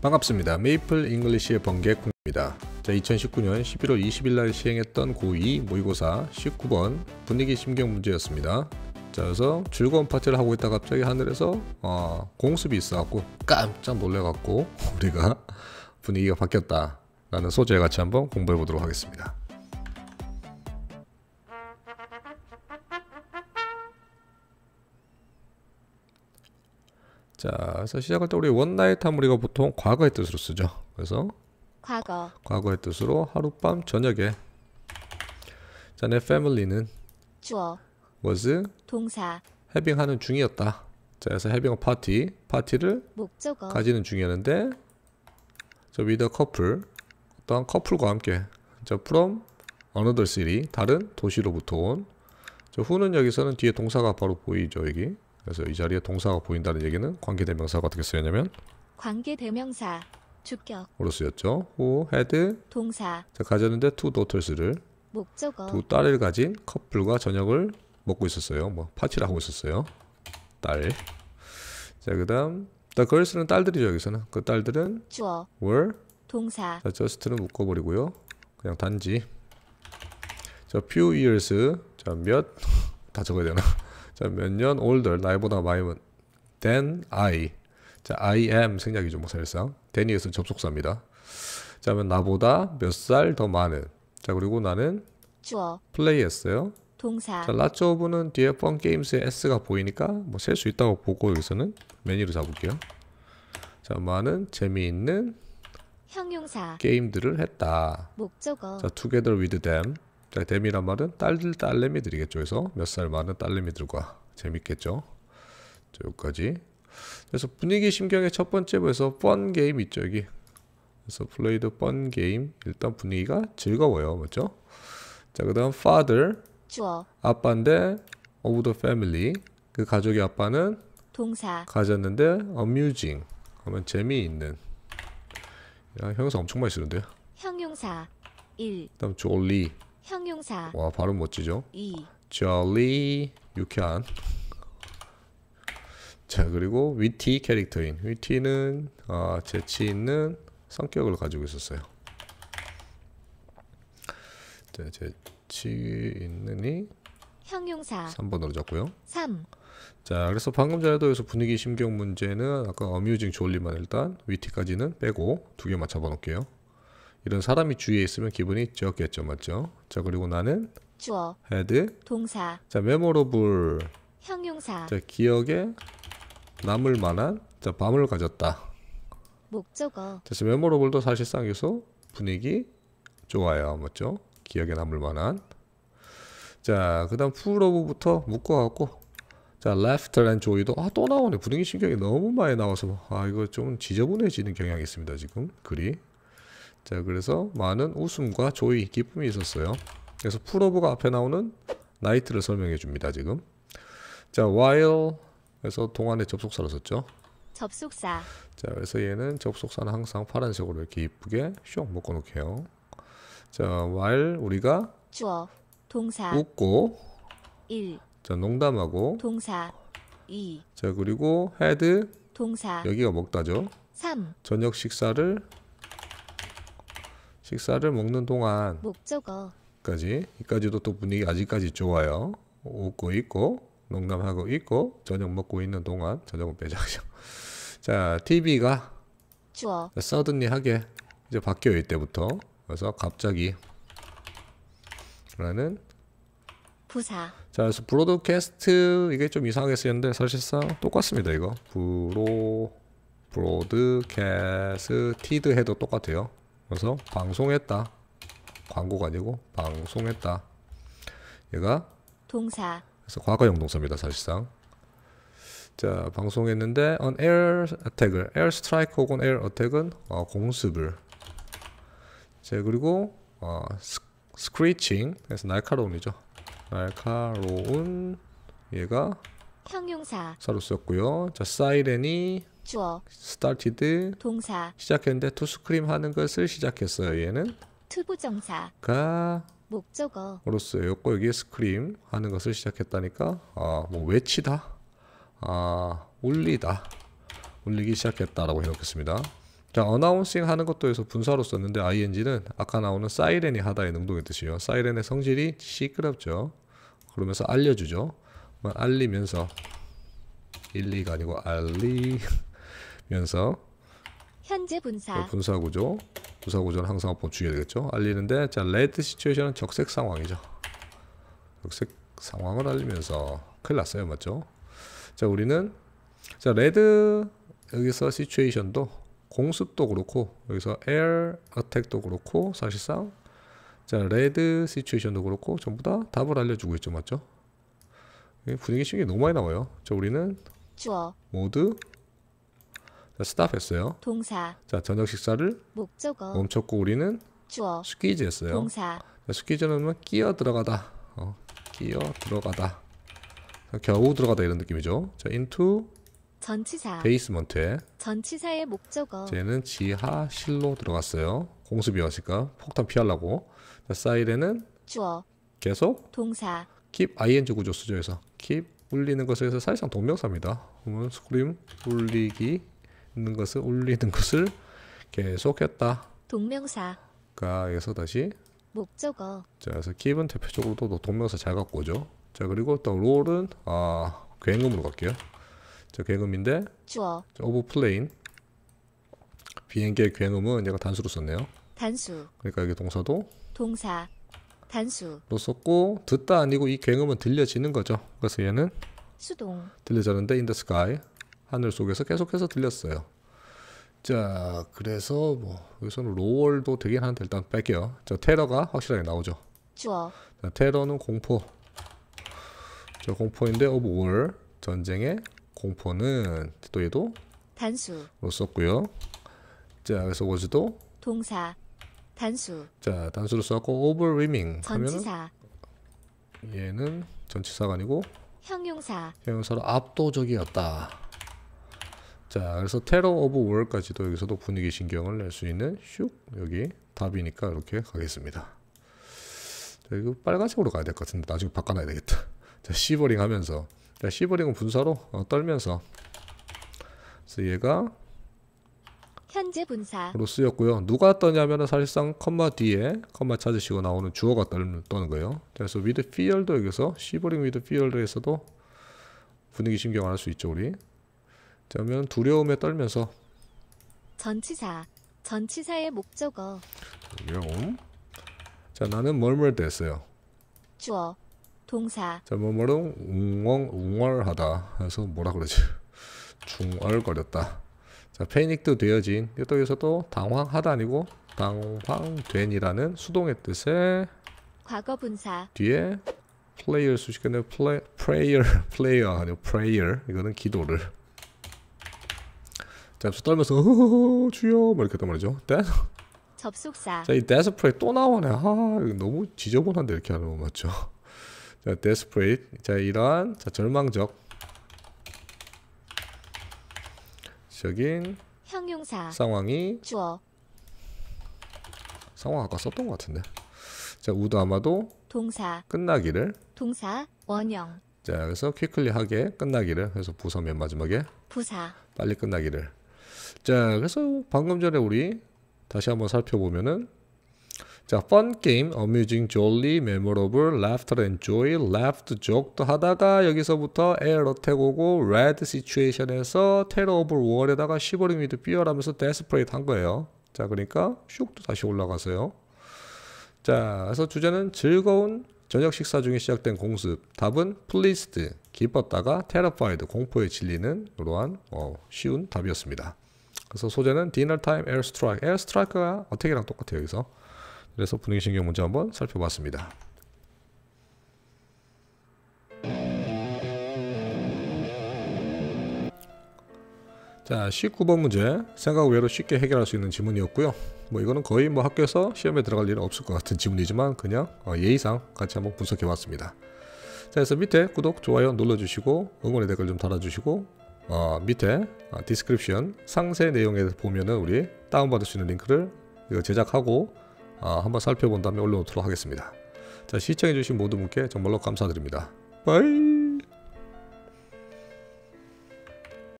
반갑습니다. 메이플 잉글리시의 번개콩입니다. 자, 2019년 11월 20일 날 시행했던 고2 모의고사 19번 분위기 심경 문제였습니다. 자, 그래서 즐거운 파티를 하고 있다 갑자기 하늘에서 어, 공습이 있어갖고 깜짝 놀래갖고 우리가 분위기가 바뀌었다. 라는 소재 같이 한번 공부해 보도록 하겠습니다. 자, 그래서 시작할 때 우리 원나잇 하면 우리가 보통 과거의 뜻으로 쓰죠. 그래서 과거. 과거의 뜻으로 하룻밤 저녁에 자, 내패밀리는 주어 was 동사 having 하는 중이었다. 자, 그래서 having a party, 파티를 목적어 가지는 중이었는데 저 with a couple 어떤 커플과 함께 저 from another city 다른 도시로부터 온 저 후는 여기서는 뒤에 동사가 바로 보이죠, 여기. 그래서 이 자리에 동사가 보인다는 얘기는 관계대명사가 어떻게 쓰였냐면 관계대명사 주격 으로 쓰였죠. 호, 헤드 동사 자, 가졌는데 투 도터스를 목적어 두 딸을 가진 커플과 저녁을 먹고 있었어요. 뭐 파티를 하고 있었어요. 딸. 자, 그다음 자, 걸스는 딸들이죠, 여기서는. 그 딸들은 주어 were 동사 자, just는 묶어 버리고요. 그냥 단지 자, few years 자, 몇 다 적어야 되나? 자, 몇 년 older 나이보다 많은 than I. 자, I am 생략이죠, 뭐 사실상. than이에서 접속사입니다. 자, 면 나보다 몇 살 더 많은. 자, 그리고 나는 주어. 플레이 했어요. 동사. 자, 라츠 오브는 뒤에 펀 게임스의 s가 보이니까 뭐 셀 수 있다고 보고 여기서는 메뉴로 잡을게요. 자, 많은 재미있는 형용사 게임들을 했다. 목적어. 자, together with them. 자, 데미란 말은 딸들 딸내미들이겠죠. 그래서 몇 살 많은 딸내미들과 재밌겠죠. 자, 여기까지. 그래서 분위기 심경의 첫 번째 부에서 뻔 게임 있죠 여기. 그래서 플레이드 뻔 게임 일단 분위기가 즐거워요, 맞죠? 자, 그다음 father 주어 아빠인데 of the family 그 가족의 아빠는 동사 가졌는데 amusing 하면 재미있는 야, 형용사 엄청 많이 쓰는데요. 형용사 1. 그다음 jolly 형용사 와 발음 멋지죠? 이 jolly 유쾌한 자 그리고 위티 캐릭터인 위티는 아, 재치 있는 성격을 가지고 있었어요 자 재치 있는이 형용사 3번으로 잡고요 3. 자 그래서 방금 전에도 여기서 분위기 심경 문제는 아까 어뮤징 졸리만 일단 위티까지는 빼고 두 개만 잡아놓을게요 이런 사람이 주위에 있으면 기분이 좋겠죠, 맞죠? 자, 그리고 나는 주어, 헤드, 동사, 자, 메모러블, 형용사, 자, 기억에 남을 만한 자, 밤을 가졌다. 목적어. 자, 메모러블도 사실상 여기서 분위기 좋아요, 맞죠? 기억에 남을 만한. 자, 그다음 풀어브부터 묶어갖고 자, laughter and joy도 아, 또 나오네. 분위기 신경이 너무 많이 나와서 아, 이거 좀 지저분해지는 경향이 있습니다, 지금. 글이. 자 그래서 많은 웃음과 조이, 기쁨이 있었어요. 그래서 풀오브가 앞에 나오는 나이트를 설명해 줍니다. 지금 자 while 그래서 동안에 접속사로 썼죠. 접속사. 자 그래서 얘는 접속사는 항상 파란색으로 이렇게 이쁘게 쇽 묶어놓게요. 자 while 우리가 주어 동사 웃고 1. 자 농담하고 동사 2. 자 그리고 had 동사 여기가 먹다죠. 3. 저녁 식사를 식사를 먹는 동안 목적어까지 이까지도 또 분위기 아직까지 좋아요. 웃고 있고 농담하고 있고 저녁 먹고 있는 동안 저녁은 빼자죠. 자, TV가 주어 서든리하게 이제 바뀌어 이때부터 그래서 갑자기 라는 부사 자 그래서 브로드캐스트 이게 좀 이상하게 쓰였는데 사실상 똑같습니다 이거 브로 브로드캐스티드 해도 똑같아요 그래서 방송했다. 광고가 아니고 방송했다. 얘가 동사. 그래서 과거형 동사입니다. 사실상. 자, 방송했는데 on air attack을 air strike 혹은 air attack은 어, 공습을. 자, 그리고 어, screeching 그래서 날카로운이죠. 날카로운 얘가 형용사. 사로 썼고요. 자, 사이렌이 주어 started 동사 시작했는데 to scream 하는 것을 시작했어요. 얘는 to 부정사가 목적어 로써 요고 여기에 scream 하는 것을 시작했다니까 아 뭐 외치다 아 울리다 울리기 시작했다라고 해놓겠습니다. 자, 어나운싱 하는 것도 해서 분사로 썼는데 ing는 아까 나오는 사이렌이 하다의 능동의 뜻이요 사이렌의 성질이 시끄럽죠. 그러면서 알려주죠. 뭐 알리면서 일리가 아니고 알리 면서 현재 분사 그 분사 구조 분사 구조는 항상 한번 중요해야 되겠죠 알리는데 자 레드 시츄에이션은 적색 상황이죠 적색 상황을 알리면서 큰일 났어요 맞죠 자 우리는 자 레드 여기서 시츄에이션도 공습도 그렇고 여기서 air a 도 그렇고 사실상 자 레드 시츄에이션도 그렇고 전부 다 답을 알려주고 있죠 맞죠 분위기 신경 너무 많이 나와요 자 우리는 주어 모두 자, 스탑 했어요. 동사. 자, 저녁 식사를 목적어. 멈췄고 우리는 주어. 스퀴즈 했어요. 동사. 자, 스퀴즈는 뭐 끼어 들어가다. 어, 끼어 들어가다. 자, 겨우 들어가다 이런 느낌이죠. 자, into 전치사. 베이스먼트에 전치사의 목적어. 쟤는 지하실로 들어갔어요. 공습이었으까 폭탄 피하려고. 자, 사이렌은 주어. 계속 동사. keep ing 구조 수조에서 keep 울리는 것에서 사실상 동명사입니다. 그러면 scream 울리기 있는 것을 올리는 것을 계속 했다. 동명사. 가 여기서 다시 목적어. 자, 그래서 킵은 대표적으로 또 동명사 잘 갖고 오죠. 자, 그리고 또 롤은 아, 굉음으로 갈게요. 자, 굉음인데 주어. 자, 오버플레인. 비행기의 굉음은 얘가 단수로 썼네요. 단수. 그러니까 여기 동사도 동사. 단수로 썼고 듣다 아니고 이 굉음은 들려지는 거죠. 그래서 얘는 수동. 들려지는데 in the sky. 하늘 속에서 계속해서 들렸어요. 자, 그래서 뭐 여기서는 로월도 되긴 하데 일단 뺄게요. 저 테러가 확실하게 나오죠. 좋아. 자, 테러는 공포. 저 공포인데 오브 월 전쟁의 공포는 또 얘도 단수. 로 썼고요. 자, 그래서 워즈도 동사 단수. 자, 단수로 썼고 o v e r 전치사. 얘는 전치사가 아니고 형용사. 형용사로 압도적이었다. 자, 그래서 테러 오브 월까지도 여기서도 분위기 신경을 낼 수 있는 슉 여기 답이니까 이렇게 가겠습니다. 자, 이거 빨간색으로 가야 될 것 같은데 나중에 바꿔놔야 되겠다. 자, 시버링 하면서 자, 시버링은 분사로 어, 떨면서 그래서 얘가 현재 분사로 쓰였고요. 누가 떠냐면은 사실상 컴마 뒤에 컴마 찾으시고 나오는 주어가 떠는, 떠는 거예요. 그래서 with fear도 여기서 시버링 with fear도에서도 분위기 신경을 할 수 있죠 우리. 어면 두려움에 떨면서 전치사 전치사의 목적어 두려움 자 나는 멀멀댔어요 주어 동사 자 멀멀은 웅엉 웅얼하다 그서 뭐라 그러지 중얼거렸다 자 패닉도 되어진 여기서 또 당황하다 아니고 당황된이라는 수동의 뜻의 과거 분사 뒤에 플레이어 수식하는 플레, 프레이어 플레이어 아니고 프레이어 이거는 기도를 잠시 떨면서 허허허 주여 뭐 이렇게 했단 말이죠 데... 접속사 자이 데스프레이 또 나오네 아 너무 지저분한데 이렇게 하는 거 맞죠 자 데스프레이 자이러자 절망적 적인 형용사 상황이 주어 상황 아까 썼던 것 같은데 자 우도 아마도 동사 끝나기를 동사 원형 자 그래서 퀵클리하게 끝나기를 그래서 부사 맨 마지막에 부사 빨리 끝나기를 자, 그래서 방금 전에 우리 다시 한번 살펴보면은 자, fun game, amusing, jolly, memorable, laughter and joy, laughed, joked 하다가 여기서부터 air attack 오고 red situation에서 terror of war에다가 shivering with fear 하면서 desperate 한 거예요. 자, 그러니까 슉도 다시 올라가서요. 자, 그래서 주제는 즐거운 저녁 식사 중에 시작된 공습. 답은 pleased, 기뻤다가 terrified, 공포에 질리는 이러한 어, 쉬운 답이었습니다. 그래서 소재는 dinner time air strike. air strike가 어택이랑 똑같아요, 여기서. 그래서 분위기신경 문제 한번 살펴봤습니다. 자, 19번 문제. 생각 외로 쉽게 해결할 수 있는 지문이었고요. 뭐 이거는 거의 뭐 학교에서 시험에 들어갈 일은 없을 것 같은 지문이지만 그냥 어, 예의상 같이 한번 분석해 봤습니다. 자, 그래서 밑에 구독, 좋아요 눌러주시고 응원의 댓글 좀 달아주시고 어, 밑에 디스크립션 아, 상세 내용에서 보면은 우리 다운받을 수 있는 링크를 제작하고 어, 한번 살펴본 다음에 올려놓도록 하겠습니다. 자 시청해주신 모든 분께 정말로 감사드립니다. 빠이